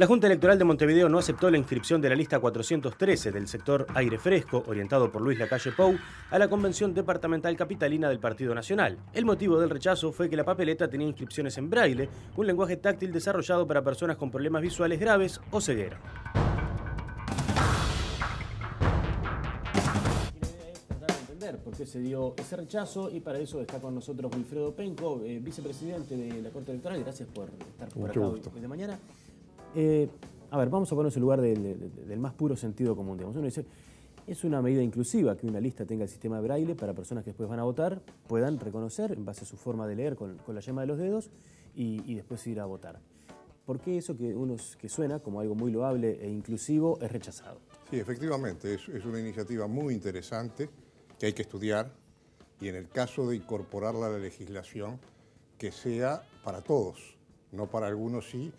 La Junta Electoral de Montevideo no aceptó la inscripción de la lista 413 del sector Aire Fresco, orientado por Luis Lacalle Pou, a la Convención Departamental Capitalina del Partido Nacional. El motivo del rechazo fue que la papeleta tenía inscripciones en braille, un lenguaje táctil desarrollado para personas con problemas visuales graves o ceguera. por qué se dio ese rechazo y para eso está con nosotros Wilfredo Penco, eh, vicepresidente de la Corte Electoral. Gracias por estar por acá hoy de mañana. Eh, a ver, vamos a ponernos en lugar del, más puro sentido común. Digamos. Uno dice, es una medida inclusiva que una lista tenga el sistema de braille para personas que después van a votar, puedan reconocer en base a su forma de leer con, la yema de los dedos y, después ir a votar. ¿Por qué eso que, unos, que suena como algo muy loable e inclusivo es rechazado? Sí, efectivamente, es, es una iniciativa muy interesante que hay que estudiar y en el caso de incorporarla a la legislación, que sea para todos, no para algunos sí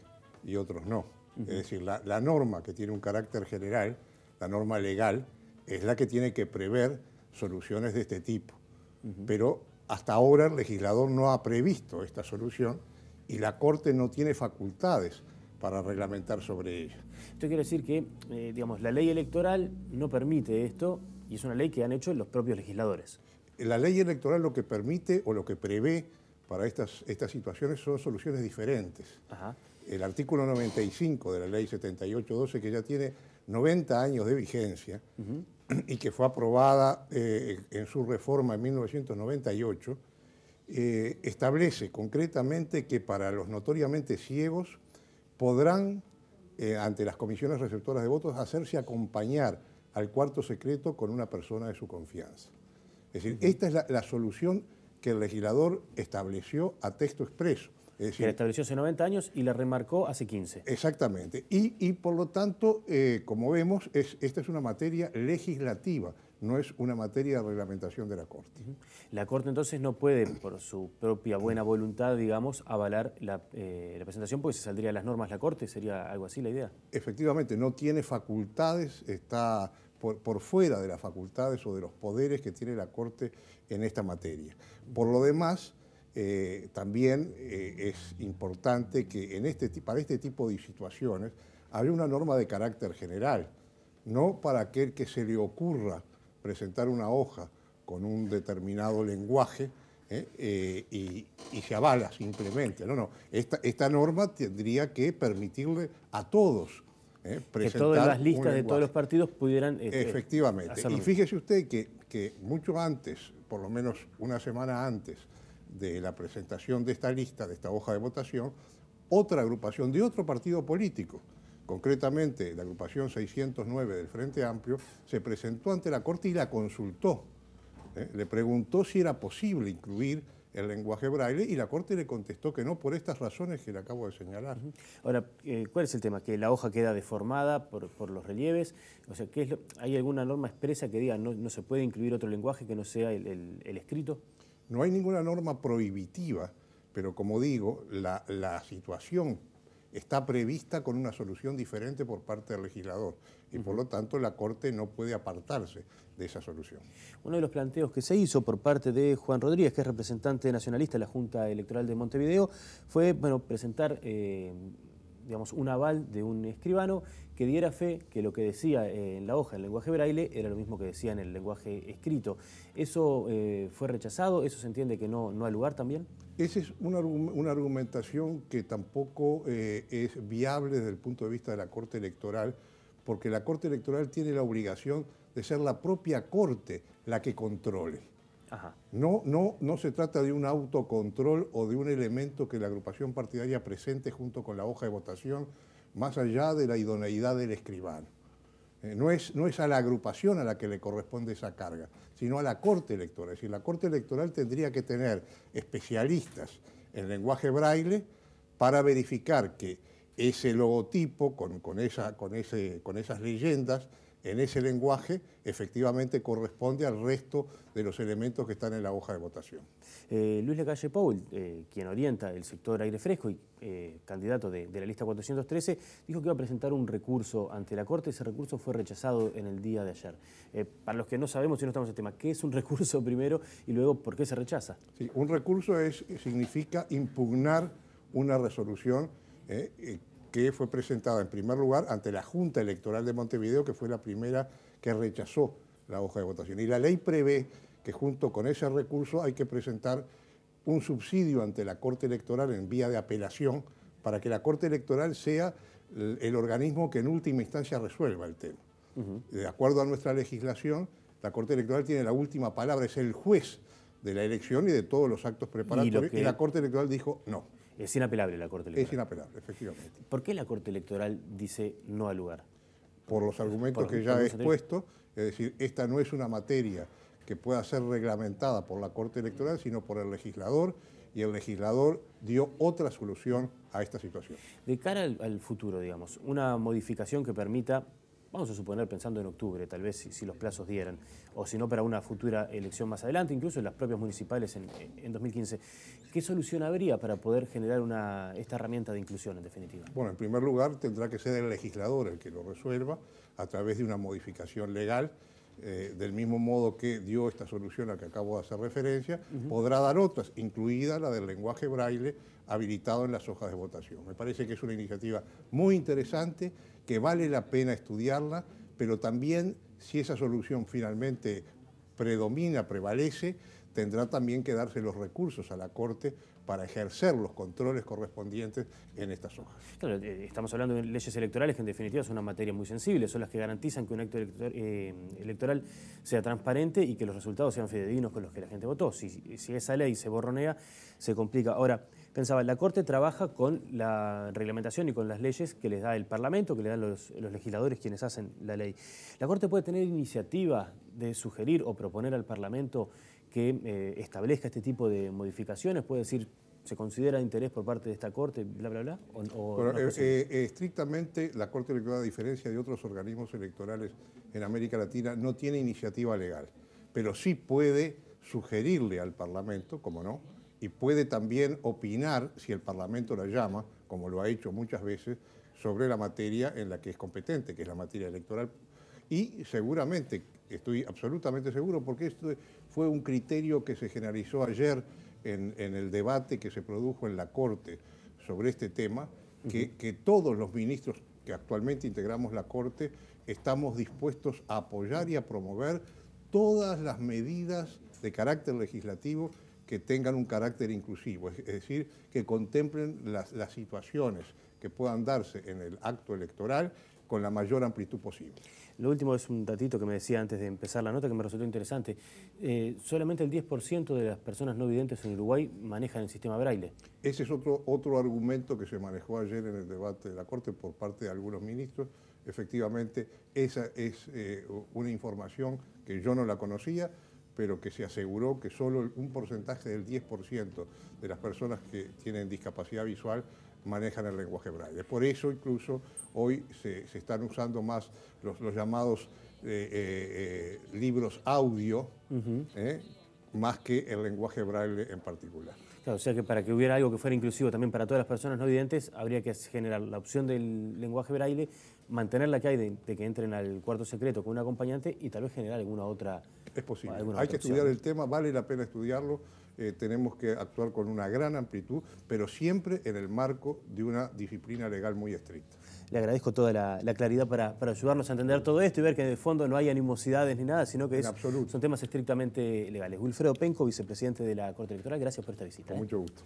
y otros no. Es decir, la, la, norma que tiene un carácter general, la norma legal, es la que tiene que prever soluciones de este tipo. Pero hasta ahora el legislador no ha previsto esta solución y la Corte no tiene facultades para reglamentar sobre ella. Esto quiere decir que, eh, digamos, la ley electoral no permite esto y es una ley que han hecho los propios legisladores. La ley electoral lo que permite o lo que prevé para estas, estas situaciones son soluciones diferentes. Ajá el artículo 95 de la ley 7812, que ya tiene 90 años de vigencia y que fue aprobada eh, en su reforma en 1998, eh, establece concretamente que para los notoriamente ciegos podrán, eh, ante las comisiones receptoras de votos, hacerse acompañar al cuarto secreto con una persona de su confianza. Es decir, esta es la solución que el legislador estableció a texto expreso que la estableció hace 90 años y la remarcó hace 15. Exactamente. Y, por lo tanto, eh, como vemos, es, esta es una materia legislativa, no es una materia de reglamentación de la Corte. La Corte entonces no puede, por su propia buena voluntad, digamos, avalar la, eh, la presentación porque se saldría las normas la Corte, sería algo así la idea. Efectivamente, no tiene facultades, está por, por, fuera de las facultades o de los poderes que tiene la Corte en esta materia. Por lo demás, eh, también eh, es importante que en este, para este tipo de situaciones haya una norma de carácter general, no para aquel que se le ocurra presentar una hoja con un determinado lenguaje eh, y, se avala simplemente. No, no, esta, esta norma tendría que permitirle a todos eh, que todas las listas de todos los partidos pudieran... Este, Efectivamente. y fíjese usted que, que, mucho antes, por lo menos una semana antes de la presentación de esta lista, de esta hoja de votación, otra agrupación de otro partido político, concretamente la agrupación 609 del Frente Amplio, se presentó ante la Corte y la consultó. ¿eh? Le preguntó si era posible incluir el lenguaje braille y la Corte le contestó que no por estas razones que le acabo de señalar. Ahora, eh, ¿cuál es el tema? ¿Que la hoja queda deformada por, los relieves? O sea, ¿hay alguna norma expresa que diga no, no se puede incluir otro lenguaje que no sea el escrito? No hay ninguna norma prohibitiva, pero como digo, la, situación está prevista con una solución diferente por parte del legislador y por lo tanto la Corte no puede apartarse de esa solución. Uno de los planteos que se hizo por parte de Juan Rodríguez, que es representante nacionalista de la Junta Electoral de Montevideo, fue presentar... Eh, digamos, un aval de un escribano que diera fe que lo que decía eh, en la hoja, en lenguaje braille, era lo mismo que decía en el lenguaje escrito. ¿Eso eh, fue rechazado? ¿Eso se entiende que no, no hay lugar también? Esa es una, argumentación que tampoco eh, es viable desde el punto de vista de la Corte Electoral, porque la Corte Electoral tiene la obligación de ser la propia Corte la que controle. No, no, no se trata de un autocontrol o de un elemento que la agrupación partidaria presente junto con la hoja de votación, más allá de la idoneidad del escribano. Eh, no, es, no es a la agrupación a la que le corresponde esa carga, sino a la Corte Electoral. Es decir, la Corte Electoral tendría que tener especialistas en lenguaje braille para verificar que ese logotipo con, esa, con, ese, con esas leyendas en ese lenguaje efectivamente corresponde al resto de los elementos que están en la hoja de votación. Eh, Luis Lacalle Paul, eh, quien orienta el sector aire fresco y eh, candidato de, la lista 413, dijo que iba a presentar un recurso ante la Corte. Ese recurso fue rechazado en el día de ayer. para los que no sabemos si no estamos en el este tema, ¿qué es un recurso primero y luego por qué se rechaza? Sí, un recurso es, significa impugnar una resolución que fue presentada en primer lugar ante la Junta Electoral de Montevideo, que fue la primera que rechazó la hoja de votación. Y la ley prevé que junto con ese recurso hay que presentar un subsidio ante la Corte Electoral en vía de apelación para que la Corte Electoral sea el organismo que en última instancia resuelva el tema. De acuerdo a nuestra legislación, la Corte Electoral tiene la última palabra, es el juez de la elección y de todos los actos preparatorios. y, la Corte Electoral dijo no. Es inapelable la Corte Electoral. Es inapelable, efectivamente. ¿Por qué la Corte Electoral dice no al lugar? Por los argumentos que ya he expuesto, es decir, esta no es una materia que pueda ser reglamentada por la Corte Electoral, sino por el legislador, y el legislador dio otra solución a esta situación. De cara al futuro, digamos, una modificación que permita vamos a suponer pensando en octubre, tal vez si, los plazos dieran, o si no para una futura elección más adelante, incluso en las propias municipales en, 2015, ¿qué solución habría para poder generar esta herramienta de inclusión en definitiva? Bueno, en primer lugar tendrá que ser el legislador el que lo resuelva a través de una modificación legal. Eh, del mismo modo que dio esta solución a la que acabo de hacer referencia, podrá dar otras, incluida la del lenguaje braille habilitado en las hojas de votación. Me parece que es una iniciativa muy interesante que vale la pena estudiarla, pero también si esa solución finalmente predomina, prevalece, tendrá también que darse los recursos a la Corte para ejercer los controles correspondientes en estas zonas. Claro, eh, estamos hablando de leyes electorales que en definitiva son una materia muy sensible, son las que garantizan que un acto eh, electoral, sea transparente y que los resultados sean fidedignos con los que la gente votó. Si, esa ley se borronea, se complica. Ahora, pensaba, la Corte trabaja con la reglamentación y con las leyes que les da el Parlamento, que le dan los, los legisladores quienes hacen la ley. ¿La Corte puede tener iniciativa de sugerir o proponer al Parlamento que eh, establezca este tipo de modificaciones? ¿Puede decir, se considera de interés por parte de esta Corte, bla, bla, bla? Eh, eh, estrictamente, la Corte Electoral, a diferencia de otros organismos electorales en América Latina, no tiene iniciativa legal, pero sí puede sugerirle al Parlamento, como no, y puede también opinar, si el Parlamento la llama, como lo ha hecho muchas veces, sobre la materia en la que es competente, que es la materia electoral y seguramente, estoy absolutamente seguro, porque esto fue un criterio que se generalizó ayer en, el debate que se produjo en la Corte sobre este tema, que, todos los ministros que actualmente integramos la Corte estamos dispuestos a apoyar y a promover todas las medidas de carácter legislativo que tengan un carácter inclusivo, es decir, que contemplen las, situaciones que puedan darse en el acto electoral con la mayor amplitud posible. Lo último es un datito que me decía antes de empezar la nota que me resultó interesante. Eh, solamente el 10% de las personas no videntes en Uruguay manejan el sistema braille. Ese es otro, otro argumento que se manejó ayer en el debate de la Corte por parte de algunos ministros. Efectivamente, esa es eh, una información que yo no la conocía, pero que se aseguró que solo un porcentaje del 10% de las personas que tienen discapacidad visual manejan el lenguaje braille. Por eso incluso hoy se, están usando más los, llamados eh, eh, eh, libros audio, más que el lenguaje braille en particular. Claro, o sea que para que hubiera algo que fuera inclusivo también para todas las personas no videntes, habría que generar la opción del lenguaje braille, mantener la que hay de, que entren al cuarto secreto con un acompañante y tal vez generar alguna otra. Es posible. hay que estudiar el tema, vale la pena estudiarlo eh, tenemos que actuar con una gran amplitud, pero siempre en el marco de una disciplina legal muy estricta. Le agradezco toda la, claridad para, ayudarnos a entender todo esto y ver que en el fondo no hay animosidades ni nada, sino que son temas estrictamente legales. Wilfredo Penco, vicepresidente de la Corte Electoral, gracias por esta visita. Con ¿eh? mucho gusto.